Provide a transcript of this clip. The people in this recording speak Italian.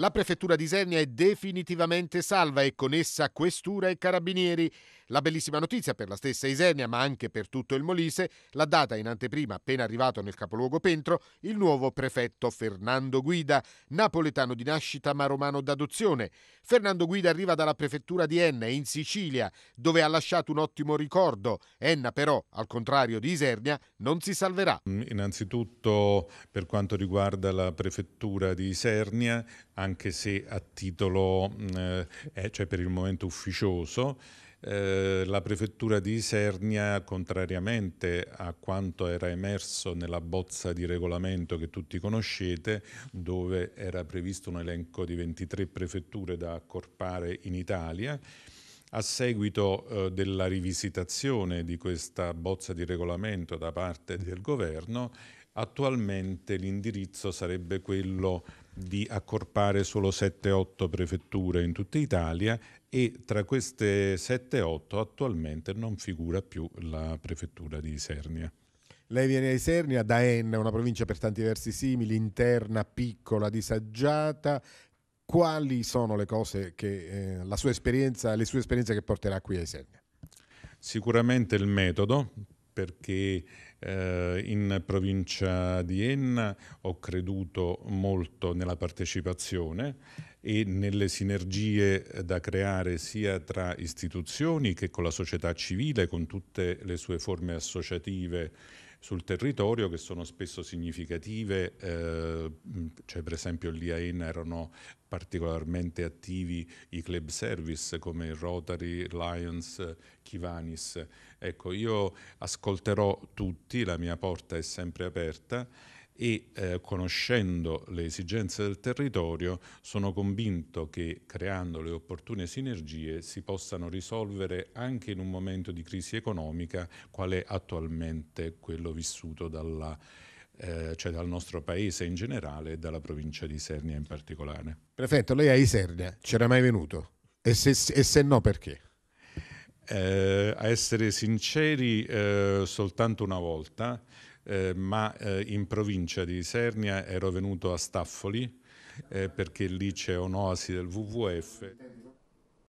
La prefettura di Isernia è definitivamente salva e con essa questura e carabinieri. La bellissima notizia per la stessa Isernia, ma anche per tutto il Molise, l'ha data in anteprima, appena arrivato nel capoluogo Pentro, il nuovo prefetto Fernando Guida, napoletano di nascita ma romano d'adozione. Fernando Guida arriva dalla prefettura di Enna, in Sicilia, dove ha lasciato un ottimo ricordo. Enna però, al contrario di Isernia, non si salverà. Innanzitutto per quanto riguarda la prefettura di Isernia, anche anche se a titolo, mm, eh, cioè per il momento ufficioso, eh, la prefettura di Isernia, contrariamente a quanto era emerso nella bozza di regolamento che tutti conoscete, dove era previsto un elenco di 23 prefetture da accorpare in Italia, a seguito eh, della rivisitazione di questa bozza di regolamento da parte del governo, Attualmente l'indirizzo sarebbe quello di accorpare solo 7-8 prefetture in tutta Italia e tra queste 7-8 attualmente non figura più la prefettura di Isernia. Lei viene da Isernia, da Enna, una provincia per tanti versi simili, interna, piccola, disagiata. Quali sono le cose che eh, la sua esperienza, le sue esperienze che porterà qui a Isernia? Sicuramente il metodo, perché eh, in provincia di Enna ho creduto molto nella partecipazione e nelle sinergie da creare sia tra istituzioni che con la società civile, con tutte le sue forme associative sul territorio che sono spesso significative, eh, cioè per esempio l'IAEN erano particolarmente attivi i club service come Rotary, Lions, Kivanis. Ecco, io ascolterò tutti, la mia porta è sempre aperta e eh, conoscendo le esigenze del territorio sono convinto che creando le opportune sinergie si possano risolvere anche in un momento di crisi economica quale è attualmente quello vissuto dalla eh, cioè dal nostro paese in generale e dalla provincia di Isernia in particolare. Prefetto, lei a Isernia c'era mai venuto? E se, e se no perché? eh, a essere sinceri eh, soltanto una volta, eh, ma eh, in provincia di Isernia ero venuto a Staffoli eh, perché lì c'è un'oasi del WWF.